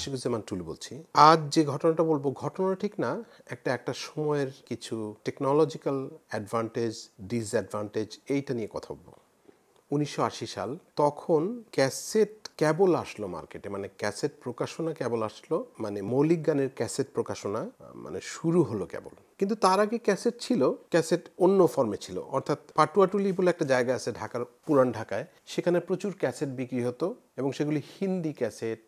আশিকুজ্জামান টুলু বলছি আজ যে ঘটনাটা বলবো ঘটনা ঠিক না একটা একটা সময়ের কিছু টেকনোলজিক্যাল অ্যাডভান্টেজ ডিসঅ্যাডভান্টেজ এইটা নিয়ে কথা বলবো উনিশশো সাল তখন ক্যাসেট কেবল আসলো মার্কেটে মানে ক্যাসেট প্রকাশনা কেবল আসলো মানে মৌলিক গানের ক্যাসেট প্রকাশনা মানে শুরু হলো কেবল কিন্তু তার আগে ক্যাসেট ছিল ক্যাসেট অন্য ফর্মে ছিল অর্থাৎ পাটুয়াটুলি বলে একটা জায়গা আছে ঢাকার পুরান ঢাকায় সেখানে প্রচুর ক্যাসেট বিক্রি হতো এবং সেগুলি হিন্দি ক্যাসেট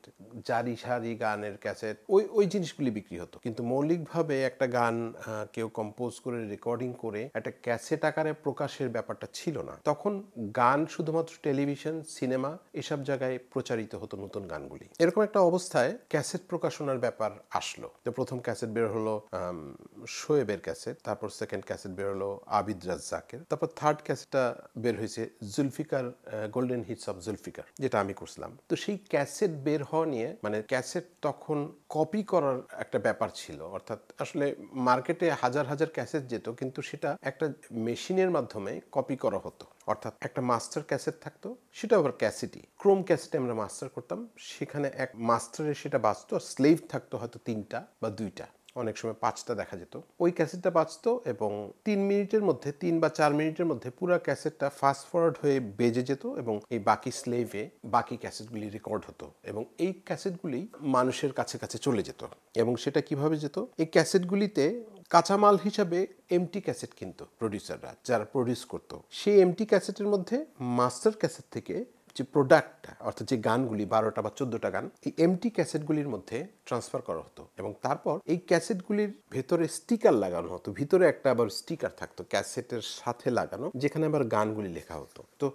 জারি সারি গানের ক্যাসেট ওই ওই জিনিসগুলি বিক্রি হতো কিন্তু মৌলিকভাবে একটা গান কেউ কম্পোজ করে রেকর্ডিং করে একটা ক্যাসেট আকারে প্রকাশের ব্যাপারটা ছিল না তখন গান শুধুমাত্র টেলিভিশন সিনেমা এসব জায়গায় প্রচারিত হতো নতুন গানগুলি এরকম একটা অবস্থায় ক্যাসেট প্রকাশনার ব্যাপার আসলো যে প্রথম ক্যাসেট বের হলো শোয়েবের ক্যাসেট তারপর সেকেন্ড ক্যাসেট বের হলো আবিদ রাজ্জাকের তারপর থার্ড ক্যাসেটটা বের হয়েছে Zulfiqar golden hits of Zulfiqar যেটা আমি করছিলাম আসলাম তো সেই ক্যাসেট বের হওয়া নিয়ে মানে ক্যাসেট তখন কপি করার একটা ব্যাপার ছিল অর্থাৎ আসলে মার্কেটে হাজার হাজার ক্যাসেট যেত কিন্তু সেটা একটা মেশিনের মাধ্যমে কপি করা হতো অর্থাৎ একটা মাস্টার ক্যাসেট থাকতো সেটা আবার ক্যাসেটই ক্রোম ক্যাসেটে আমরা মাস্টার করতাম সেখানে এক মাস্টারে সেটা বাঁচতো স্লেভ থাকতো হয়তো তিনটা বা দুইটা অনেক সময় পাঁচটা দেখা যেত ওই ক্যাসেটটা বাঁচত এবং তিন মিনিটের মধ্যে তিন বা চার মিনিটের মধ্যে পুরো ক্যাসেটটা ফাস্ট ফরওয়ার্ড হয়ে বেজে যেত এবং এই বাকি স্লেভে বাকি ক্যাসেটগুলি রেকর্ড হতো এবং এই ক্যাসেটগুলি মানুষের কাছে কাছে চলে যেত এবং সেটা কিভাবে যেত এই ক্যাসেটগুলিতে কাঁচামাল হিসাবে এমটি ক্যাসেট কিনতো প্রডিউসাররা যারা প্রডিউস করতো সেই এমটি ক্যাসেটের মধ্যে মাস্টার ক্যাসেট থেকে যে প্রোডাক্টটা অর্থাৎ যে গানগুলি বারোটা বা চোদ্দোটা গান এই এমটি ক্যাসেটগুলির মধ্যে ট্রান্সফার করা হতো এবং তারপর এই ক্যাসেটগুলির ভেতরে স্টিকার লাগানো হতো ভিতরে একটা আবার স্টিকার থাকতো ক্যাসেটের সাথে লাগানো যেখানে আবার গানগুলি লেখা হতো তো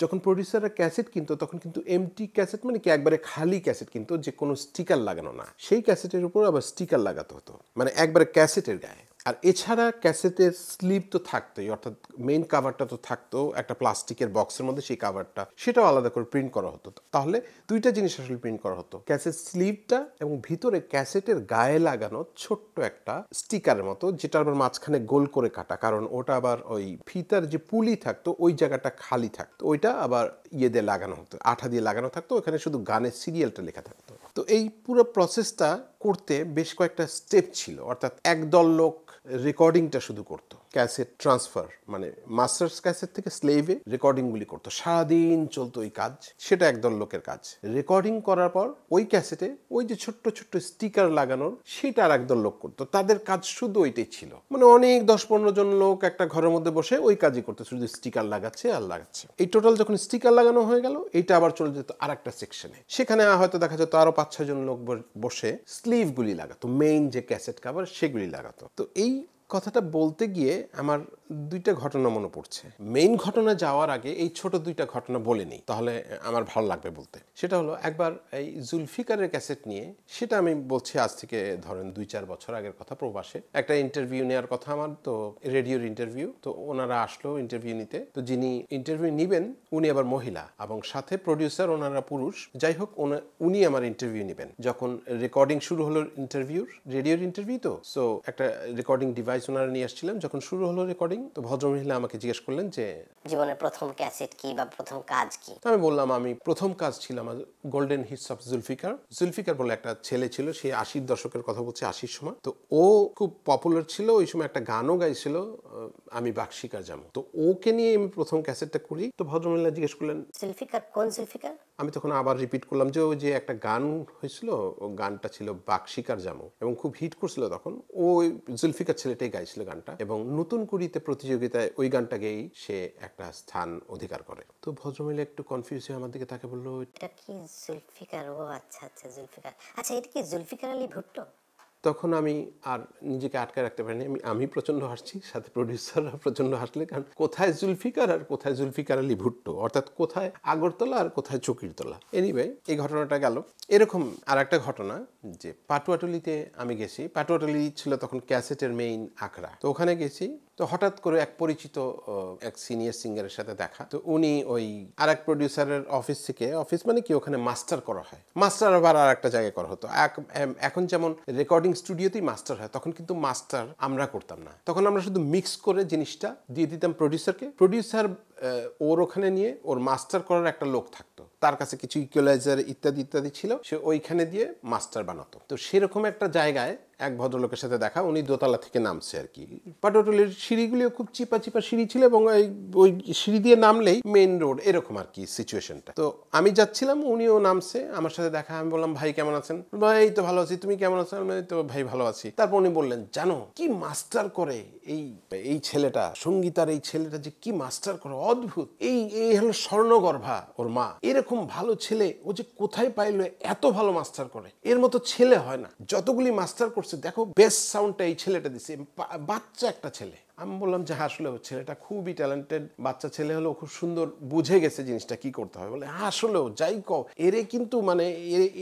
যখন প্রডিউসাররা ক্যাসেট কিনতো তখন কিন্তু এমটি ক্যাসেট মানে কি একবারে খালি ক্যাসেট কিন্তু যে কোনো স্টিকার লাগানো না সেই ক্যাসেটের উপর আবার স্টিকার লাগাতে হতো মানে একবারে ক্যাসেটের গায়ে আর এছাড়া ক্যাসেটের স্লিপ তো থাকতোই অর্থাৎ মেইন কাভারটা তো থাকতো একটা প্লাস্টিকের বক্সের মধ্যে সেই কাভারটা সেটাও আলাদা করে প্রিন্ট করা হতো তাহলে দুইটা জিনিস আসলে প্রিন্ট করা হতো ক্যাসেট স্লিপটা এবং ভিতরে ক্যাসেটের গায়ে লাগানো ছোট্ট একটা স্টিকারের মতো যেটা আবার মাঝখানে গোল করে কাটা কারণ ওটা আবার ওই ফিতার যে পুলি থাকতো ওই জায়গাটা খালি থাকতো ওইটা আবার ইয়ে দিয়ে লাগানো হতো আঠা দিয়ে লাগানো থাকতো ওখানে শুধু গানের সিরিয়ালটা লেখা থাকতো তো এই পুরো প্রসেসটা করতে বেশ কয়েকটা স্টেপ ছিল অর্থাৎ একদল লোক রেকর্ডিংটা শুধু করতো ক্যাসেট ট্রান্সফার মানে মাস্টার্স ক্যাসেট থেকে স্লেভে রেকর্ডিংগুলি করতো সারাদিন চলতো ওই কাজ সেটা একদল লোকের কাজ রেকর্ডিং করার পর ওই ক্যাসেটে ওই যে ছোট্ট ছোট্ট স্টিকার লাগানোর সেটা আর একদল লোক করতো তাদের কাজ শুধু ওইটাই ছিল মানে অনেক দশ পনেরো জন লোক একটা ঘরের মধ্যে বসে ওই কাজই করতো শুধু স্টিকার লাগাচ্ছে আর লাগাচ্ছে এই টোটাল যখন স্টিকার লাগানো হয়ে গেল এটা আবার চলে যেত আর একটা সেকশনে সেখানে হয়তো দেখা যেত আরও পাঁচ পাঁচ ছজন লোক বসে স্লিভগুলি লাগাতো মেইন যে ক্যাসেট কাভার সেগুলি লাগাতো তো এই কথাটা বলতে গিয়ে আমার দুইটা ঘটনা মনে পড়ছে মেইন ঘটনা যাওয়ার আগে এই ছোট দুইটা ঘটনা বলে নিই তাহলে আমার ভালো লাগবে বলতে সেটা হলো একবার এই জুলফিকারের ক্যাসেট নিয়ে সেটা আমি বলছি আজ থেকে ধরেন দুই চার বছর আগের কথা প্রবাসে একটা ইন্টারভিউ নেওয়ার কথা আমার তো রেডিওর ইন্টারভিউ তো ওনারা আসলো ইন্টারভিউ নিতে তো যিনি ইন্টারভিউ নিবেন উনি আবার মহিলা এবং সাথে প্রডিউসার ওনারা পুরুষ যাই হোক উনি আমার ইন্টারভিউ নেবেন যখন রেকর্ডিং শুরু হলো ইন্টারভিউর রেডিওর ইন্টারভিউ তো সো একটা রেকর্ডিং ডিভাইস আইসোনার নিয়ে আসছিলাম যখন শুরু হলো রেকর্ডিং তো ভদ্রমহিলা আমাকে জিজ্ঞেস করলেন যে জীবনের প্রথম ক্যাসেট কি বা প্রথম কাজ কি আমি বললাম আমি প্রথম কাজ ছিল আমার golden hits of Zulfiqar Zulfiqar বলে একটা ছেলে ছিল সে আশির দশকের কথা বলছে আশির সময় তো ও খুব পপুলার ছিল ওই সময় একটা গানও গাইছিল আমি বাক্সিকা যাবো তো ওকে নিয়ে আমি প্রথম ক্যাসেটটা করি তো ভদ্রমহিলা জিজ্ঞেস করলেন জুলফিকার কোন জুলফিকার আমি তখন আবার রিপিট করলাম যে ওই যে একটা গান হয়েছিল ও গানটা ছিল বাক্সিকার জামো এবং খুব হিট করছিল তখন ও জুলফিকার ছেলেটা গাইছিল গানটা এবং নতুন কুড়িতে প্রতিযোগিতায় ওই গানটাকেই সে একটা স্থান অধিকার করে তো ভদ্রমহিলা একটু কনফিউজ হয়ে আমার দিকে তাকে বললো এটা কি জুলফিকার ও আচ্ছা আচ্ছা জুলফিকার আচ্ছা এটা কি জুলফিকার আলী ভুট্টো তখন আমি আর নিজেকে আটকে রাখতে পারিনি আমি আমি প্রচণ্ড হাসছি সাথে প্রডিউসাররা প্রচণ্ড হাসলে কারণ কোথায় জুলফিকার আর কোথায় জুলফিকার আলী ভুট্টো অর্থাৎ কোথায় আগরতলা আর কোথায় চকিরতলা এনিবে এই ঘটনাটা গেল এরকম আর একটা ঘটনা যে পাটুয়াটুলিতে আমি গেছি পাটুয়াটুলি ছিল তখন ক্যাসেটের মেইন আখড়া তো ওখানে গেছি তো হঠাৎ করে এক পরিচিত এক সিনিয়র সিঙ্গারের সাথে দেখা তো উনি ওই আর এক প্রডিউসারের অফিস থেকে অফিস মানে কি ওখানে মাস্টার করা হয় মাস্টার আবার আর একটা জায়গায় করা হতো এখন যেমন রেকর্ডিং স্টুডিওতেই মাস্টার হয় তখন কিন্তু মাস্টার আমরা করতাম না তখন আমরা শুধু মিক্স করে জিনিসটা দিয়ে দিতাম প্রডিউসারকে প্রডিউসার ওর ওখানে নিয়ে ওর মাস্টার করার একটা লোক থাকতো তার কাছে কিছু ইকুয়ালাইজার ইত্যাদি ইত্যাদি ছিল সে ওইখানে দিয়ে মাস্টার বানাতো তো সেরকম একটা জায়গায় এক ভদ্রলোকের সাথে দেখা উনি দোতলা থেকে নামছে আর কি পাটোটলের সিঁড়িগুলিও খুব চিপা চিপা সিঁড়ি ছিল এবং ওই ওই সিঁড়ি দিয়ে নামলেই মেন রোড এরকম আর কি সিচুয়েশনটা তো আমি যাচ্ছিলাম উনিও নামছে আমার সাথে দেখা আমি বললাম ভাই কেমন আছেন ভাই তো ভালো আছি তুমি কেমন আছো আমি তো ভাই ভালো আছি তারপর উনি বললেন জানো কি মাস্টার করে এই এই ছেলেটা সঙ্গীতার এই ছেলেটা যে কি মাস্টার করে অদ্ভুত এই এই হলো স্বর্ণগর্ভা ওর মা এরকম ভালো ছেলে ও যে কোথায় পাইলো এত ভালো মাস্টার করে এর মতো ছেলে হয় না যতগুলি মাস্টার করছে করছে দেখো বেস্ট সাউন্ডটা এই ছেলেটা দিছে বাচ্চা একটা ছেলে আমি বললাম যে হ্যাঁ, আসলে ছেলেটা খুবই ট্যালেন্টেড বাচ্চা ছেলে হলেও খুব সুন্দর বুঝে গেছে জিনিসটা কি করতে হবে বলে হ্যাঁ, আসলেও যাই ক এরে কিন্তু মানে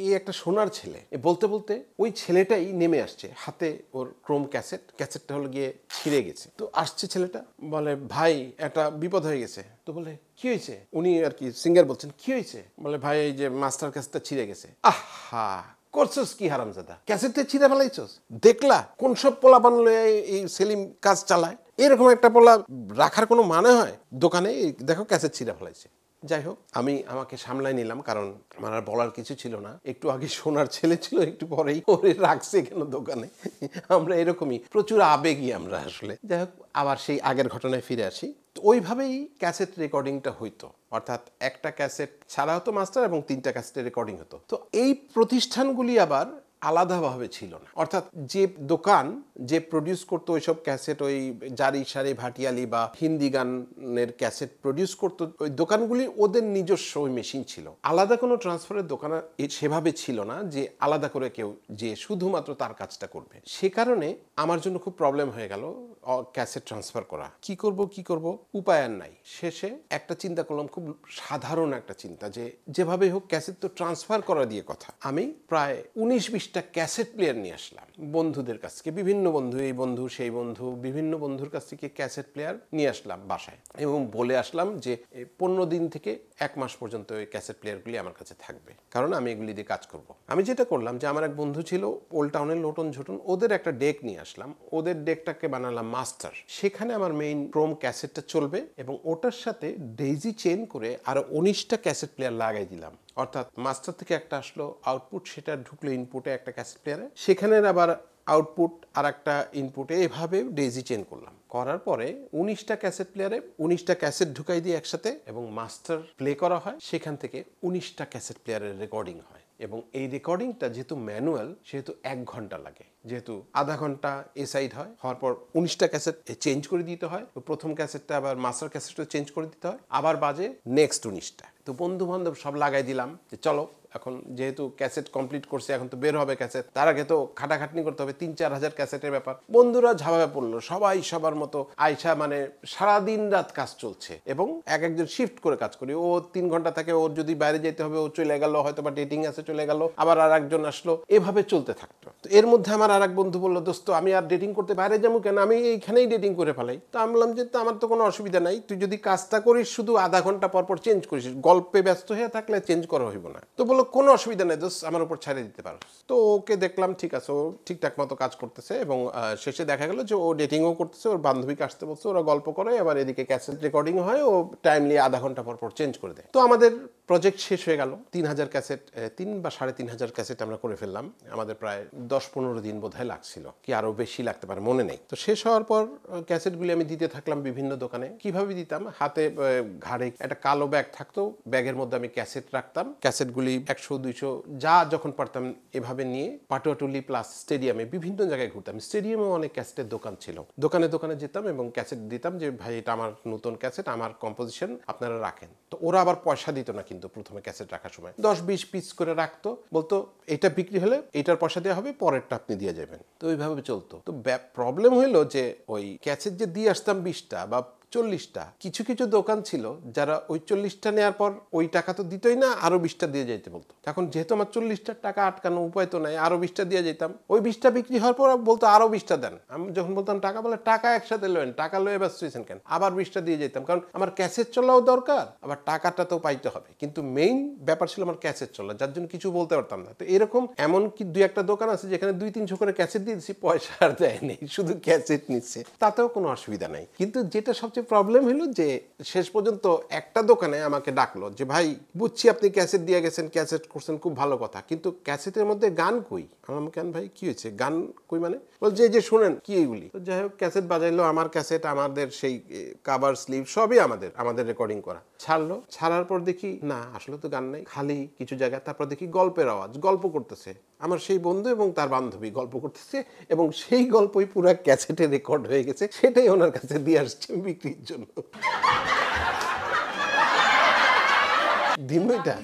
এ একটা সোনার ছেলে বলতে বলতে ওই ছেলেটাই নেমে আসছে হাতে ওর ক্রোম ক্যাসেট ক্যাসেটটা হলো গিয়ে ছিঁড়ে গেছে তো আসছে ছেলেটা বলে ভাই একটা বিপদ হয়ে গেছে তো বলে কি হয়েছে উনি আর কি সিঙ্গার বলছেন কি হয়েছে বলে ভাই এই যে মাস্টার ক্যাসেটটা ছিঁড়ে গেছে আহা করছস কি হারামজাদা ক্যাসেটে ছিঁড়ে ফেলাইছস দেখলা কোন সব পোলা বানলে এই সেলিম কাজ চালায় এরকম একটা পোলা রাখার কোনো মানে হয় দোকানে দেখো ক্যাসেট ছিঁড়ে ফেলাইছে যাই হোক আমি আমাকে সামলায় নিলাম কারণ আমার আর বলার কিছু ছিল না একটু আগে সোনার ছেলে ছিল একটু পরেই করে রাখছে কেন দোকানে আমরা এরকমই প্রচুর আবেগই আমরা আসলে যাই হোক আবার সেই আগের ঘটনায় ফিরে আসি ওইভাবেই ক্যাসেট রেকর্ডিংটা হইতো অর্থাৎ একটা ক্যাসেট ছাড়া হতো মাস্টার এবং তিনটা ক্যাসেটে রেকর্ডিং হতো তো এই প্রতিষ্ঠানগুলি আবার আলাদাভাবে ছিল না অর্থাৎ যে দোকান যে প্রডিউস করতো ওইসব ক্যাসেট ওই জারি সারি ভাটিয়ালি বা হিন্দি গানের ক্যাসেট প্রডিউস করতো ওই দোকানগুলি ওদের নিজস্ব ওই মেশিন ছিল আলাদা কোনো ট্রান্সফারের দোকান সেভাবে ছিল না যে আলাদা করে কেউ যে শুধুমাত্র তার কাজটা করবে সে কারণে আমার জন্য খুব প্রবলেম হয়ে গেল ক্যাসেট ট্রান্সফার করা কি করব কি করব উপায় আর নাই শেষে একটা চিন্তা করলাম খুব সাধারণ একটা চিন্তা যে যেভাবে হোক ক্যাসেট তো ট্রান্সফার করা দিয়ে কথা আমি প্রায় উনিশ বিশটা একটা ক্যাসেট প্লেয়ার নিয়ে আসলাম বন্ধুদের কাছ থেকে বিভিন্ন বন্ধু এই বন্ধু সেই বন্ধু বিভিন্ন বন্ধুর কাছ থেকে ক্যাসেট প্লেয়ার নিয়ে আসলাম বাসায় এবং বলে আসলাম যে পনেরো দিন থেকে এক মাস পর্যন্ত ওই ক্যাসেট প্লেয়ারগুলি আমার কাছে থাকবে কারণ আমি এগুলি দিয়ে কাজ করব আমি যেটা করলাম যে আমার এক বন্ধু ছিল ওল্ড টাউনের লোটন ঝোটন ওদের একটা ডেক নিয়ে আসলাম ওদের ডেকটাকে বানালাম মাস্টার সেখানে আমার মেইন ক্রোম ক্যাসেটটা চলবে এবং ওটার সাথে ডেইজি চেন করে আরো উনিশটা ক্যাসেট প্লেয়ার লাগাই দিলাম অর্থাৎ মাস্টার থেকে একটা আসলো আউটপুট সেটা ঢুকলো ইনপুটে একটা ক্যাসেট প্লেয়ারে সেখানের আবার আউটপুট আর একটা ইনপুটে এভাবে ডেজি চেন করলাম করার পরে উনিশটা ক্যাসেট প্লেয়ারে উনিশটা ক্যাসেট ঢুকাই দিয়ে একসাথে এবং মাস্টার প্লে করা হয় সেখান থেকে উনিশটা ক্যাসেট প্লেয়ারের রেকর্ডিং হয় এবং এই রেকর্ডিংটা যেহেতু ম্যানুয়াল সেহেতু এক ঘন্টা লাগে যেহেতু আধা ঘন্টা এ সাইড হয় হওয়ার পর উনিশটা ক্যাসেট চেঞ্জ করে দিতে হয় তো প্রথম ক্যাসেটটা আবার মাস্টার ক্যাসেটও চেঞ্জ করে দিতে হয় আবার বাজে নেক্সট উনিশটা তো বন্ধু বান্ধব সব লাগাই দিলাম যে চলো এখন যেহেতু ক্যাসেট কমপ্লিট করছে এখন তো বের হবে ক্যাসেট তার আগে তো খাটাখাটনি করতে হবে তিন চার হাজার ক্যাসেটের ব্যাপার বন্ধুরা ঝাঁপাবে পড়লো সবাই সবার মতো আয়সা মানে সারাদিন রাত কাজ চলছে এবং এক একজন শিফট করে কাজ করি ও তিন ঘন্টা থাকে ওর যদি বাইরে যেতে হবে ও চলে গেল হয়তো বা ডেটিং আছে চলে গেল আবার আর একজন আসলো এভাবে চলতে থাকতো তো এর মধ্যে আমার আর এক বন্ধু বললো দোস্ত আমি আর ডেটিং করতে বাইরে যাবো কেন আমি এইখানেই ডেটিং করে ফেলাই তো আমি বললাম যে তো আমার তো কোনো অসুবিধা নাই তুই যদি কাজটা করিস শুধু আধা ঘন্টা পর পর চেঞ্জ করিস গল্পে ব্যস্ত হয়ে থাকলে চেঞ্জ করা হইব না তো বললো কোনো অসুবিধা নেই দোস্ত আমার উপর ছাড়িয়ে দিতে পারো তো ওকে দেখলাম ঠিক আছে ও ঠিকঠাক মতো কাজ করতেছে এবং শেষে দেখা গেল যে ও ডেটিংও করতেছে ওর বান্ধবীকে আসতে বলছে ওরা গল্প করে আবার এদিকে ক্যাসেট রেকর্ডিং হয় ও টাইমলি আধা ঘন্টা পর পর চেঞ্জ করে দেয় তো আমাদের প্রজেক্ট শেষ হয়ে গেল তিন হাজার ক্যাসেট তিন বা সাড়ে তিন হাজার ক্যাসেট আমরা করে ফেললাম আমাদের প্রায় দশ পনেরো দিন বোধ হয় লাগছিল কি আরও বেশি লাগতে পারে মনে নেই তো শেষ হওয়ার পর ক্যাসেটগুলি আমি দিতে থাকলাম বিভিন্ন দোকানে কিভাবে দিতাম হাতে ঘাড়ে একটা কালো ব্যাগ থাকতো ব্যাগের মধ্যে আমি ক্যাসেট রাখতাম ক্যাসেটগুলি একশো দুইশো যা যখন পারতাম এভাবে নিয়ে পাটুয়াটুলি প্লাস স্টেডিয়ামে বিভিন্ন জায়গায় ঘুরতাম স্টেডিয়ামেও অনেক ক্যাসেটের দোকান ছিল দোকানে দোকানে যেতাম এবং ক্যাসেট দিতাম যে ভাই এটা আমার নতুন ক্যাসেট আমার কম্পোজিশন আপনারা রাখেন তো ওরা আবার পয়সা দিত নাকি কিন্তু প্রথমে ক্যাসেট রাখার সময় দশ বিশ পিস করে রাখতো বলতো এটা বিক্রি হলে এটার পয়সা দেওয়া হবে পরেরটা আপনি দিয়ে যাবেন তো ওইভাবে চলতো তো প্রবলেম হইলো যে ওই ক্যাসেট যে দিয়ে আসতাম বিশটা বা চল্লিশটা কিছু কিছু দোকান ছিল যারা ওই চল্লিশটা নেওয়ার পর ওই টাকা তো দিতই না আরও বিশটা দিয়ে যাইতে বলতো এখন যেহেতু আমার চল্লিশটার টাকা আটকানো উপায় তো নাই আরও বিশটা দিয়ে যেতাম ওই বিশটা বিক্রি হওয়ার পর বলতো আরও বিশটা দেন আমি যখন বলতাম টাকা বলে টাকা একসাথে লোয়েন টাকা লয়ে ব্যস্ত হয়েছেন কেন আবার বিশটা দিয়ে যেতাম কারণ আমার ক্যাশের চলাও দরকার আবার টাকাটা তো পাইতে হবে কিন্তু মেইন ব্যাপার ছিল আমার ক্যাশের চলা যার জন্য কিছু বলতে পারতাম না তো এরকম এমন কি দুই একটা দোকান আছে যেখানে দুই তিনশো করে ক্যাসেট দিচ্ছি পয়সা আর দেয়নি শুধু ক্যাসেট নিচ্ছে তাতেও কোনো অসুবিধা নাই কিন্তু যেটা সবচেয়ে প্রবলেম হলো যে শেষ পর্যন্ত একটা দোকানে আমাকে ডাকলো যে ভাই বুঝছি আপনি ক্যাসেট দিয়ে গেছেন ক্যাসেট করছেন খুব ভালো কথা কিন্তু ক্যাসেটের মধ্যে গান কই আমার কেন ভাই কি হয়েছে গান কই মানে বল যে শুনেন কি এইগুলি তো যাই হোক ক্যাসেট বাজাইলো আমার ক্যাসেট আমাদের সেই কাভার স্লিপ সবই আমাদের আমাদের রেকর্ডিং করা ছাড়লো ছাড়ার পর দেখি না আসলে তো গান নেই খালি কিছু জায়গায় তারপর দেখি গল্পের আওয়াজ গল্প করতেছে আমার সেই বন্ধু এবং তার বান্ধবী গল্প করতেছে এবং সেই গল্পই পুরো ক্যাসেটে রেকর্ড হয়ে গেছে সেটাই ওনার কাছে দিয়ে আসছে বিক্রি মুক্তির জন্য দিন নইটা